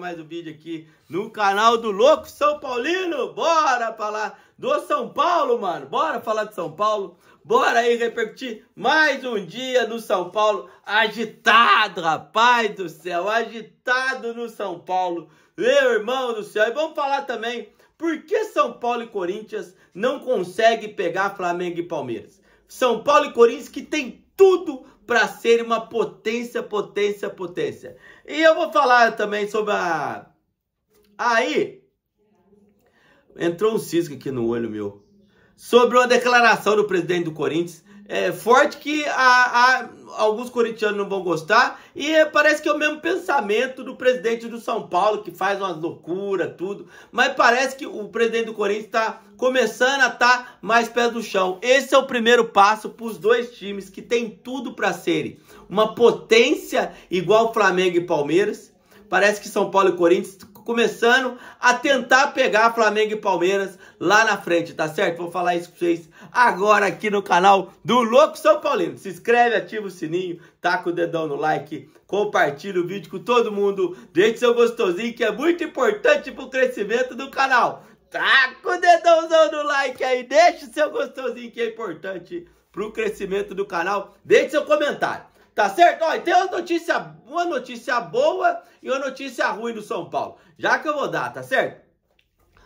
mais um vídeo aqui no canal do Louco São Paulino. Bora falar do São Paulo, mano. Bora falar de São Paulo. Bora aí repetir mais um dia no São Paulo. Agitado, rapaz do céu. Agitado no São Paulo. Meu irmão do céu. E vamos falar também por que São Paulo e Corinthians não conseguem pegar Flamengo e Palmeiras. São Paulo e Corinthians que tem tudo para ser uma potência, potência, potência. E eu vou falar também sobre a. Aí. Entrou um cisco aqui no olho meu. Sobre uma declaração do presidente do Corinthians é, forte que a, a, alguns corintianos não vão gostar. E parece que é o mesmo pensamento do presidente do São Paulo, que faz umas loucuras, tudo. Mas parece que o presidente do Corinthians está começando a estar tá mais pés do chão. Esse é o primeiro passo para os dois times que tem tudo para serem uma potência igual Flamengo e Palmeiras. Parece que São Paulo e Corinthians começando a tentar pegar Flamengo e Palmeiras lá na frente, tá certo? Vou falar isso com vocês agora aqui no canal do Louco São Paulino. Se inscreve, ativa o sininho, taca o dedão no like, compartilha o vídeo com todo mundo, deixe seu gostosinho que é muito importante pro crescimento do canal. Taca o dedãozão no like aí, deixa seu gostosinho que é importante pro crescimento do canal. Deixe seu comentário. Tá certo? Ó, e tem uma notícia, uma notícia boa e uma notícia ruim do São Paulo. Já que eu vou dar, tá certo?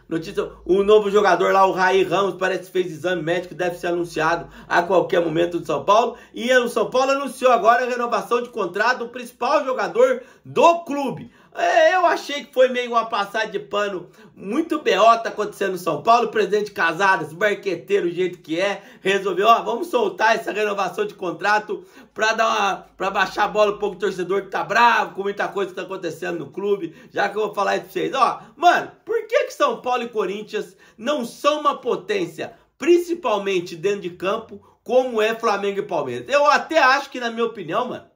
Notícia, o novo jogador lá, o Raí Ramos, parece que fez exame médico, deve ser anunciado a qualquer momento do São Paulo. E o São Paulo anunciou agora a renovação de contrato do principal jogador do clube. É, eu achei que foi meio uma passada de pano muito B.O. tá acontecendo em São Paulo. O presidente Casadas, marqueteiro, o jeito que é, resolveu, ó, vamos soltar essa renovação de contrato pra, dar uma, pra baixar a bola um pouco do torcedor que tá bravo com muita coisa que tá acontecendo no clube. Já que eu vou falar isso pra vocês. Ó, mano, por que que São Paulo e Corinthians não são uma potência, principalmente dentro de campo, como é Flamengo e Palmeiras? Eu até acho que, na minha opinião, mano,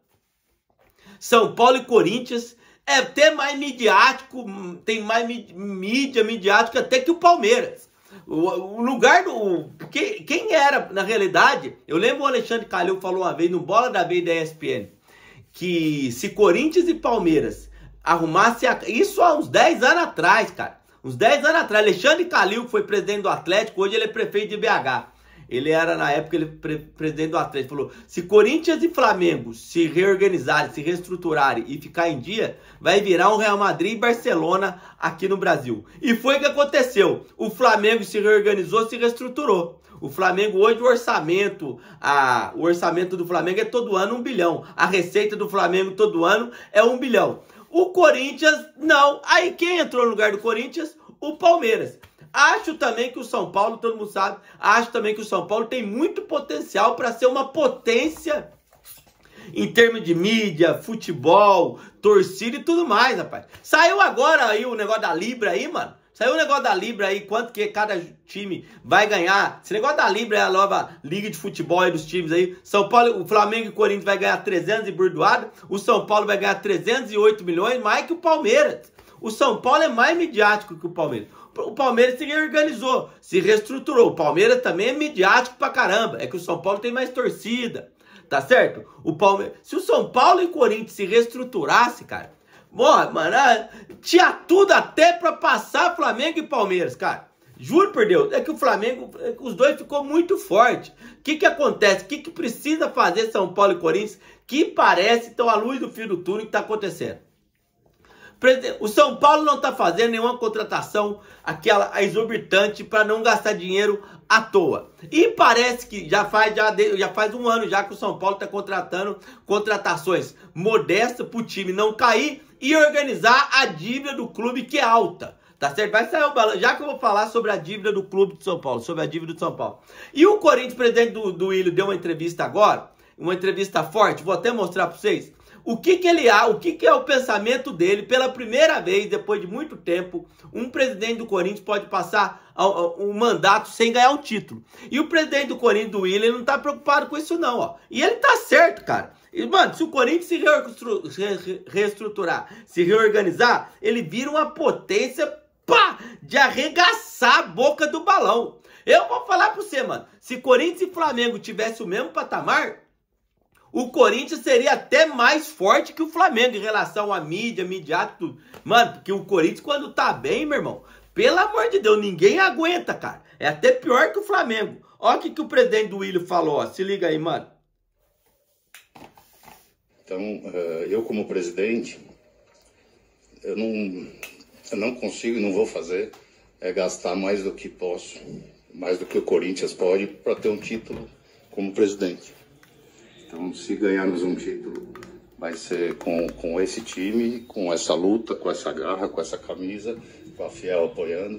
São Paulo e Corinthians é até mais midiático, tem mais mídia midiática até que o Palmeiras. O, o lugar do. quem era, na realidade, eu lembro o Alexandre Calil falou uma vez no Bola da Vez da ESPN que se Corinthians e Palmeiras arrumassem. A, isso há uns 10 anos atrás, cara. Uns 10 anos atrás. Alexandre Calil, que foi presidente do Atlético, hoje ele é prefeito de BH. Ele era, na época, ele pre presidente do Atlético. Falou: se Corinthians e Flamengo se reorganizarem, se reestruturarem e ficar em dia, vai virar um Real Madrid e Barcelona aqui no Brasil. E foi o que aconteceu. O Flamengo se reorganizou, se reestruturou. O Flamengo hoje o orçamento, a, o orçamento do Flamengo é todo ano um bilhão. A receita do Flamengo todo ano é um bilhão. O Corinthians não. Aí quem entrou no lugar do Corinthians? O Palmeiras. Acho também que o São Paulo, todo mundo sabe, acho também que o São Paulo tem muito potencial para ser uma potência em termos de mídia, futebol, torcida e tudo mais, rapaz. Saiu agora aí o negócio da Libra aí, mano. Saiu o negócio da Libra aí, quanto que cada time vai ganhar. Esse negócio da Libra é a nova liga de futebol aí dos times aí. São Paulo, o Flamengo e o Corinthians vai ganhar 300 e burdoado. O São Paulo vai ganhar 308 milhões, mais que o Palmeiras. O São Paulo é mais midiático que o Palmeiras. O Palmeiras se reorganizou, se reestruturou. O Palmeiras também é midiático pra caramba. É que o São Paulo tem mais torcida. Tá certo? O Palmeiras. Se o São Paulo e o Corinthians se reestruturasse, cara, Morra, mano, ah, tinha tudo até para passar Flamengo e Palmeiras, cara. Juro por Deus, é que o Flamengo, é os dois ficou muito forte. O que que acontece? O que que precisa fazer São Paulo e Corinthians? Que parece, então, a luz do fim do túnel que tá acontecendo. O São Paulo não está fazendo nenhuma contratação aquela exorbitante para não gastar dinheiro à toa. E parece que já faz, já, já faz um ano já que o São Paulo está contratando contratações modestas para o time não cair e organizar a dívida do clube que é alta. Tá certo? Vai sair o balanço. Já que eu vou falar sobre a dívida do clube de São Paulo, sobre a dívida do São Paulo. E o Corinthians, presidente do, do Ilho, deu uma entrevista agora, uma entrevista forte, vou até mostrar para vocês o que, que ele há, o que, que é o pensamento dele. Pela primeira vez, depois de muito tempo, um presidente do Corinthians pode passar um mandato sem ganhar um título. E o presidente do Corinthians, do Willian, não tá preocupado com isso não, ó. E ele tá certo, cara. E, mano, se o Corinthians se reestruturar, se reorganizar, ele vira uma potência, pá, de arregaçar a boca do balão. Eu vou falar pra você, mano. Se Corinthians e Flamengo tivessem o mesmo patamar, o Corinthians seria até mais forte que o Flamengo em relação à mídia, imediato, tudo. Mano, porque o Corinthians, quando tá bem, meu irmão, pelo amor de Deus, ninguém aguenta, cara. É até pior que o Flamengo. Olha o que, que o presidente do Willian falou, ó. se liga aí, mano. Então, eh, eu como presidente, eu não, eu não consigo e não vou fazer é gastar mais do que posso, mais do que o Corinthians pode para ter um título como presidente. Então, se ganharmos um título, vai ser com, com esse time, com essa luta, com essa garra, com essa camisa, com a Fiel apoiando.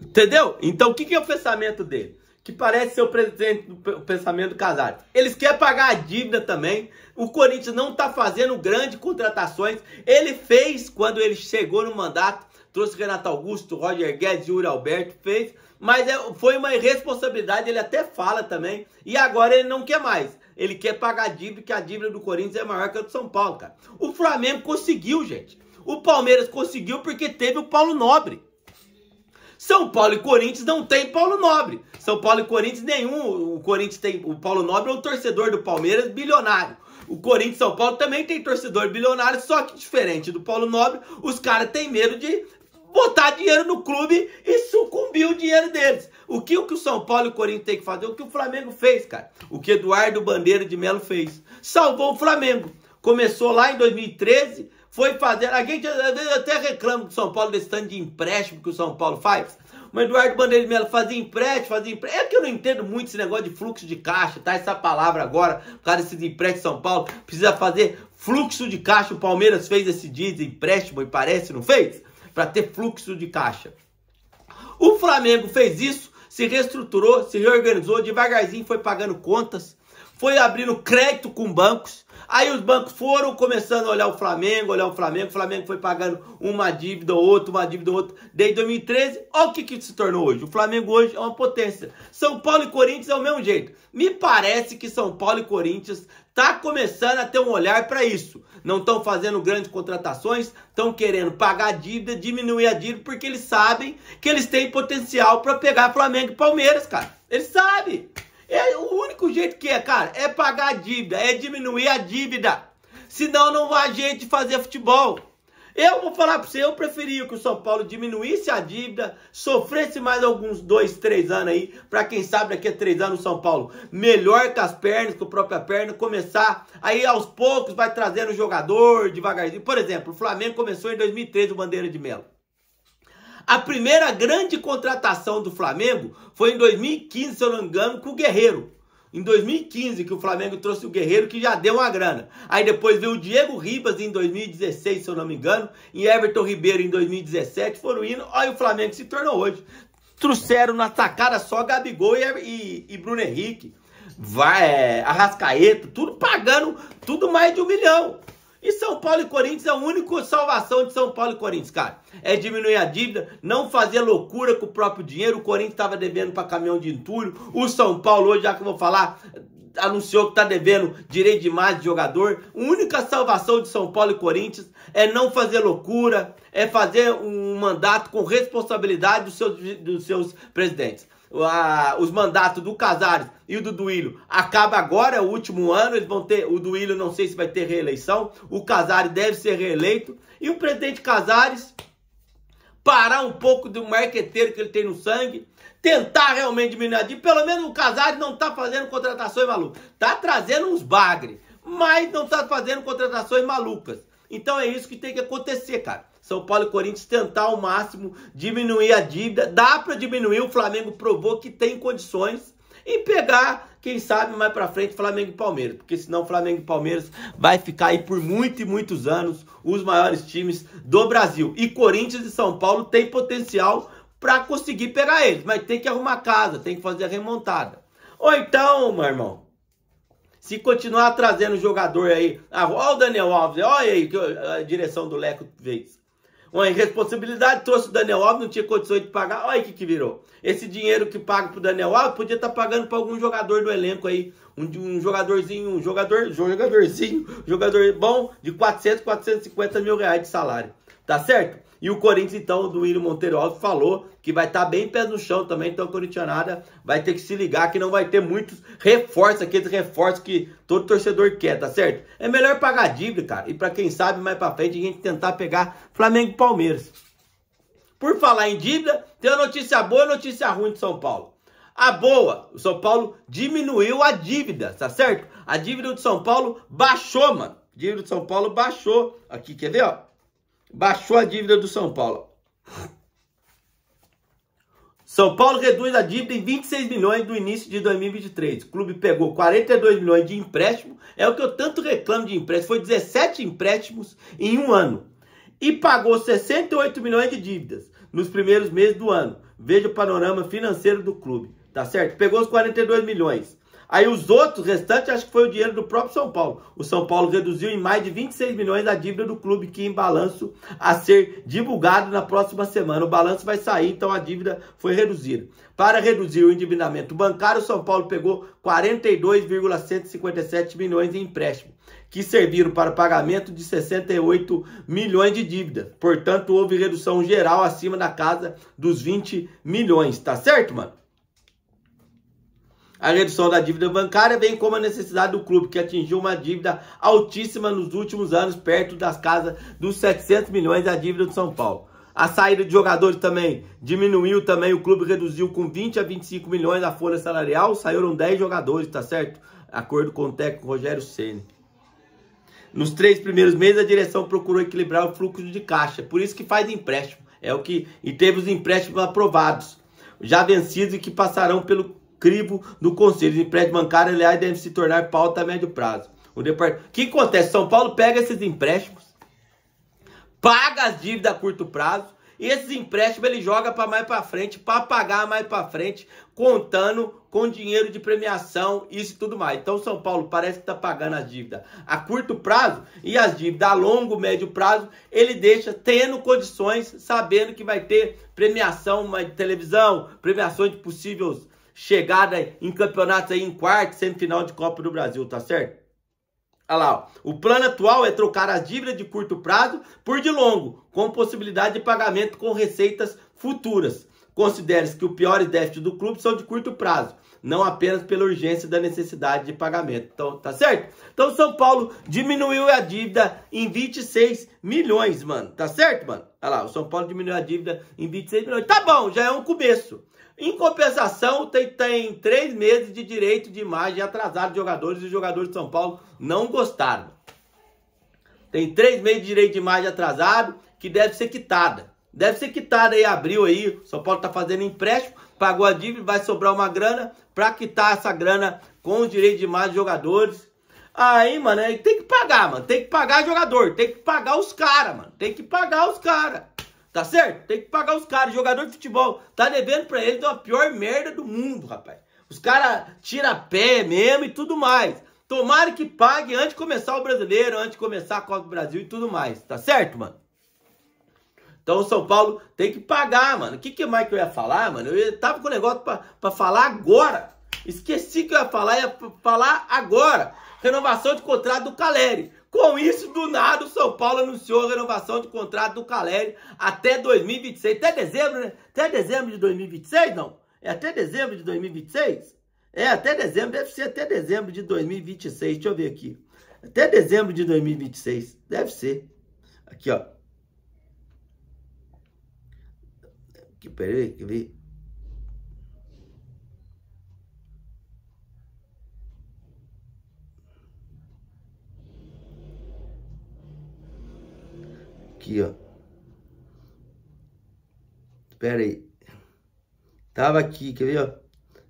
Entendeu? Então, o que, que é o pensamento dele? que parece ser o presidente pensamento do Casares. Eles querem pagar a dívida também. O Corinthians não está fazendo grandes contratações. Ele fez quando ele chegou no mandato, trouxe Renato Augusto, Roger Guedes e Uri Alberto, fez mas é, foi uma irresponsabilidade, ele até fala também, e agora ele não quer mais. Ele quer pagar a dívida, que a dívida do Corinthians é maior que a do São Paulo, cara. O Flamengo conseguiu, gente. O Palmeiras conseguiu porque teve o Paulo Nobre. São Paulo e Corinthians não tem Paulo Nobre. São Paulo e Corinthians nenhum. O Corinthians tem o Paulo Nobre é um torcedor do Palmeiras bilionário. O Corinthians São Paulo também tem torcedor bilionário, só que diferente do Paulo Nobre, os caras têm medo de botar dinheiro no clube e sucumbir o dinheiro deles. O que o, que o São Paulo e o Corinthians tem que fazer? O que o Flamengo fez, cara? O que Eduardo Bandeira de Melo fez? Salvou o Flamengo. Começou lá em 2013, foi fazer. A gente até reclama do São Paulo desse tanto de empréstimo que o São Paulo faz. O Eduardo Bandeira de Mello fazia empréstimo, fazia empréstimo. É que eu não entendo muito esse negócio de fluxo de caixa, tá? Essa palavra agora, por causa desses empréstimos de São Paulo, precisa fazer fluxo de caixa. O Palmeiras fez esse dia de empréstimo e parece, não fez? para ter fluxo de caixa. O Flamengo fez isso, se reestruturou, se reorganizou, devagarzinho foi pagando contas, foi abrindo crédito com bancos. Aí os bancos foram começando a olhar o Flamengo, olhar o Flamengo, o Flamengo foi pagando uma dívida ou outra, uma dívida ou outra, desde 2013. Olha o que, que se tornou hoje. O Flamengo hoje é uma potência. São Paulo e Corinthians é o mesmo jeito. Me parece que São Paulo e Corinthians tá começando a ter um olhar para isso. Não estão fazendo grandes contratações, estão querendo pagar a dívida, diminuir a dívida, porque eles sabem que eles têm potencial para pegar Flamengo e Palmeiras, cara. Eles sabem. É o único jeito que é, cara, é pagar a dívida, é diminuir a dívida. Senão não vai a gente fazer futebol. Eu vou falar para você, eu preferia que o São Paulo diminuísse a dívida, sofresse mais alguns dois, três anos aí, para quem sabe daqui a três anos o São Paulo melhor com as pernas, com a própria perna, começar aí aos poucos vai trazendo o jogador devagarzinho. Por exemplo, o Flamengo começou em 2013 o Bandeira de Melo. A primeira grande contratação do Flamengo foi em 2015, se eu não me engano, com o Guerreiro em 2015 que o Flamengo trouxe o Guerreiro, que já deu uma grana. Aí depois veio o Diego Ribas em 2016, se eu não me engano, e Everton Ribeiro em 2017, foram indo, olha o Flamengo se tornou hoje. Trouxeram na sacada só Gabigol e, e, e Bruno Henrique, vai, é, Arrascaeta, tudo pagando, tudo mais de um milhão. E São Paulo e Corinthians é a única salvação de São Paulo e Corinthians, cara. É diminuir a dívida, não fazer loucura com o próprio dinheiro. O Corinthians estava devendo para caminhão de entulho. O São Paulo, hoje, já que eu vou falar, anunciou que está devendo direito de mais de jogador. A única salvação de São Paulo e Corinthians é não fazer loucura, é fazer um mandato com responsabilidade dos seus, dos seus presidentes a, os mandatos do Casares e do Duílio acaba agora, o último ano, eles vão ter, o Duílio não sei se vai ter reeleição, o Casares deve ser reeleito, e o presidente Casares parar um pouco do marqueteiro que ele tem no sangue, tentar realmente diminuir, pelo menos o Casares não está fazendo contratações malucas, está trazendo uns bagre, mas não está fazendo contratações malucas. Então é isso que tem que acontecer, cara. São Paulo e Corinthians tentar ao máximo diminuir a dívida. Dá para diminuir, o Flamengo provou que tem condições e pegar, quem sabe, mais para frente Flamengo e Palmeiras, porque senão Flamengo e Palmeiras vai ficar aí por muito e muitos anos os maiores times do Brasil. E Corinthians e São Paulo têm potencial para conseguir pegar eles, mas tem que arrumar casa, tem que fazer a remontada. Ou então, meu irmão, se continuar trazendo jogador aí, ah, olha o Daniel Alves, olha aí que a direção do Leco fez uma irresponsabilidade, trouxe o Daniel Alves, não tinha condições de pagar. Olha o que, que virou. Esse dinheiro que paga pro Daniel Alves podia estar tá pagando para algum jogador do elenco aí. Um, um jogadorzinho, um jogador, jogadorzinho, jogador bom de 400, 450 mil reais de salário tá certo? E o Corinthians, então, do William Monteiro Alves falou que vai estar tá bem pé no chão também, então a corintianada vai ter que se ligar que não vai ter muitos reforços, aqueles reforços que todo torcedor quer, tá certo? É melhor pagar dívida, cara, e para quem sabe mais para frente a gente tentar pegar Flamengo e Palmeiras. Por falar em dívida, tem uma notícia boa e notícia ruim de São Paulo. A boa, o São Paulo diminuiu a dívida, tá certo? A dívida do São Paulo baixou, mano. A dívida do São Paulo baixou. Aqui, quer ver, ó? baixou a dívida do São Paulo. São Paulo reduz a dívida em 26 milhões do início de 2023. O clube pegou 42 milhões de empréstimo. É o que eu tanto reclamo de empréstimo. Foi 17 empréstimos em um ano. E pagou 68 milhões de dívidas nos primeiros meses do ano. Veja o panorama financeiro do clube. Tá certo? Pegou os 42 milhões. Aí os outros restantes, acho que foi o dinheiro do próprio São Paulo. O São Paulo reduziu em mais de 26 milhões a dívida do clube, que em balanço a ser divulgado na próxima semana. O balanço vai sair, então a dívida foi reduzida. Para reduzir o endividamento bancário, o São Paulo pegou 42,157 milhões em empréstimo, que serviram para pagamento de 68 milhões de dívida. Portanto, houve redução geral acima da casa dos 20 milhões, tá certo, mano? A redução da dívida bancária vem como a necessidade do clube, que atingiu uma dívida altíssima nos últimos anos, perto das casas dos 700 milhões da dívida do São Paulo. A saída de jogadores também diminuiu também, o clube reduziu com 20 a 25 milhões a folha salarial, saíram 10 jogadores, tá certo? Acordo com o técnico Rogério Ceni. Nos três primeiros meses a direção procurou equilibrar o fluxo de caixa, por isso que faz empréstimo. É o que e teve os empréstimos aprovados, já vencidos e que passarão pelo crivo do Conselho. Os empréstimos bancários, aliás, devem se tornar pauta a médio prazo. O, depart... o que acontece? São Paulo pega esses empréstimos, paga as dívidas a curto prazo, e esses empréstimos ele joga para mais para frente, para pagar mais para frente, contando com dinheiro de premiação, isso e tudo mais. Então São Paulo parece que está pagando as dívidas a curto prazo e as dívidas a longo, médio prazo, ele deixa tendo condições, sabendo que vai ter premiação de televisão, premiações de possíveis chegada em campeonatos aí em quarto, semifinal de Copa do Brasil, tá certo? Olha lá, ó. o plano atual é trocar as dívidas de curto prazo por de longo, com possibilidade de pagamento com receitas futuras. Considere-se que os piores déficits do clube são de curto prazo, não apenas pela urgência da necessidade de pagamento. Então, tá certo? Então, São Paulo diminuiu a dívida em 26 milhões, mano. Tá certo, mano? Olha lá, o São Paulo diminuiu a dívida em 26 milhões. Tá bom, já é um começo. Em compensação, tem, tem três meses de direito de imagem atrasado de jogadores e os jogadores de São Paulo não gostaram. Tem três meses de direito de imagem atrasado que deve ser quitada. Deve ser quitada aí, abriu aí, São Paulo está fazendo empréstimo, pagou a dívida, vai sobrar uma grana para quitar essa grana com os direitos de imagem de jogadores. Aí, mano, é, tem que pagar, mano. Tem que pagar jogador, tem que pagar os caras, mano. Tem que pagar os caras. Tá certo? Tem que pagar os caras. Jogador de futebol tá devendo pra eles a pior merda do mundo, rapaz. Os caras tiram pé mesmo e tudo mais. Tomara que pague antes de começar o brasileiro, antes de começar a Copa do Brasil e tudo mais. Tá certo, mano? Então o São Paulo tem que pagar, mano. O que, que mais que eu ia falar, mano? Eu tava com o um negócio pra, pra falar agora. Esqueci que eu ia falar, ia falar agora. Renovação de contrato do Caleri. Com isso, do nada, o São Paulo anunciou a renovação de contrato do Caleri até 2026. Até dezembro, né? Até dezembro de 2026, não? É até dezembro de 2026? É, até dezembro, deve ser até dezembro de 2026. Deixa eu ver aqui. Até dezembro de 2026. Deve ser. Aqui, ó. Aqui, peraí, quer ver? aqui, ó. Pera aí. Tava aqui, quer ver, ó?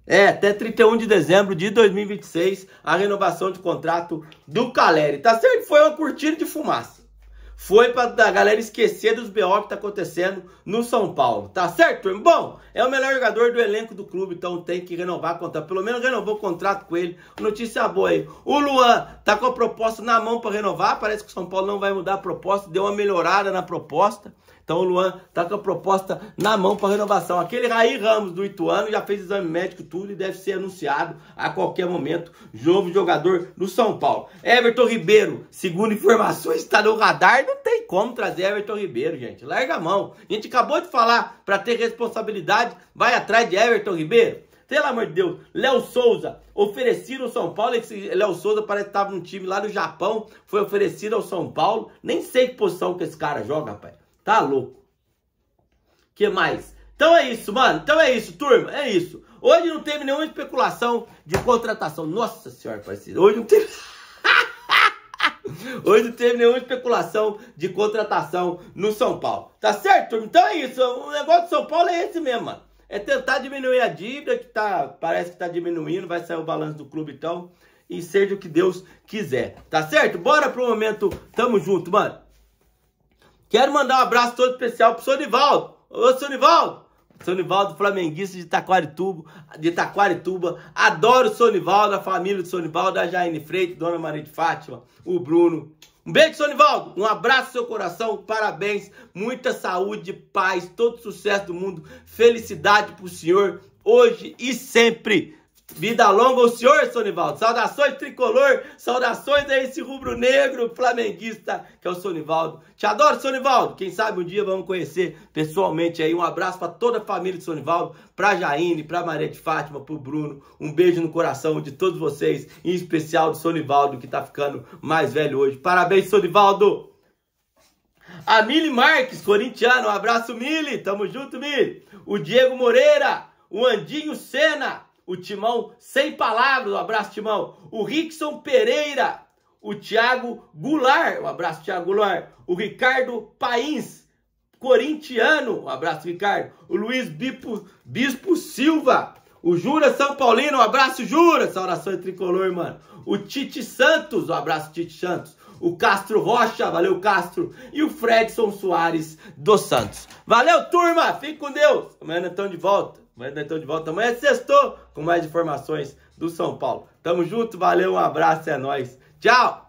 É, até 31 de dezembro de 2026, a renovação de contrato do Caleri. Tá certo? Foi uma cortina de fumaça foi pra a galera esquecer dos BO que tá acontecendo no São Paulo, tá certo, turma? Bom, é o melhor jogador do elenco do clube, então tem que renovar a conta. Pelo menos renovou o contrato com ele. Notícia boa aí. O Luan tá com a proposta na mão para renovar, parece que o São Paulo não vai mudar a proposta, deu uma melhorada na proposta. Então o Luan tá com a proposta na mão para renovação. Aquele Raí Ramos do Ituano já fez exame médico tudo e deve ser anunciado a qualquer momento. Novo jogador do São Paulo. Everton Ribeiro, segundo informações, está no radar. Não tem como trazer Everton Ribeiro, gente. Larga a mão. A gente acabou de falar, para ter responsabilidade, vai atrás de Everton Ribeiro. Pelo amor de Deus, Léo Souza, oferecido ao São Paulo, esse Léo Souza parece que estava num time lá no Japão, foi oferecido ao São Paulo, nem sei que posição que esse cara joga, rapaz. Tá louco. Que mais? Então é isso, mano. Então é isso, turma. É isso. Hoje não teve nenhuma especulação de contratação. Nossa senhora, parceiro. Hoje não teve. Hoje não teve nenhuma especulação de contratação no São Paulo. Tá certo, turma? Então é isso. O negócio do São Paulo é esse mesmo, mano. É tentar diminuir a dívida, que tá, parece que tá diminuindo, vai sair o balanço do clube então. E seja o que Deus quiser. Tá certo? Bora pro momento. Tamo junto, mano. Quero mandar um abraço todo especial pro Sonivaldo. Ô, Sonivaldo! Sonivaldo, flamenguista de Taquarituba, de Taquarituba. Adoro o Sonivaldo, a família do Sonivaldo, a Jaine Freitas, Dona Maria de Fátima, o Bruno. Um beijo, Sonivaldo. Um abraço no seu coração. Parabéns. Muita saúde, paz, todo sucesso do mundo. Felicidade pro senhor hoje e sempre. Vida longa ao senhor, Sonivaldo. Saudações tricolor, saudações a esse rubro-negro flamenguista que é o Sonivaldo. Te adoro, Sonivaldo. Quem sabe um dia vamos conhecer pessoalmente aí. Um abraço para toda a família de Sonivaldo, para Jaine, para Maria de Fátima, para o Bruno. Um beijo no coração de todos vocês, em especial do Sonivaldo que tá ficando mais velho hoje. Parabéns, Sonivaldo. A Mili Marques, corintiano. Um abraço, Mili. Tamo junto, Mili. O Diego Moreira, o Andinho Sena, o Timão sem palavras, um abraço, Timão. O Rickson Pereira, o Thiago Goulart, um abraço, Thiago Goulart. O Ricardo Pains, corintiano, um abraço, Ricardo. O Luiz Bipo, Bispo Silva, o Jura São Paulino, um abraço, Jura. Saudação é tricolor, mano. O Tite Santos, um abraço, Tite Santos. O Castro Rocha, valeu, Castro. E o Fredson Soares dos Santos. Valeu, turma. Fique com Deus. Amanhã estamos de volta. Amanhã estamos de volta. Amanhã é sextou com mais informações do São Paulo. Tamo junto, valeu, um abraço, é nóis. Tchau!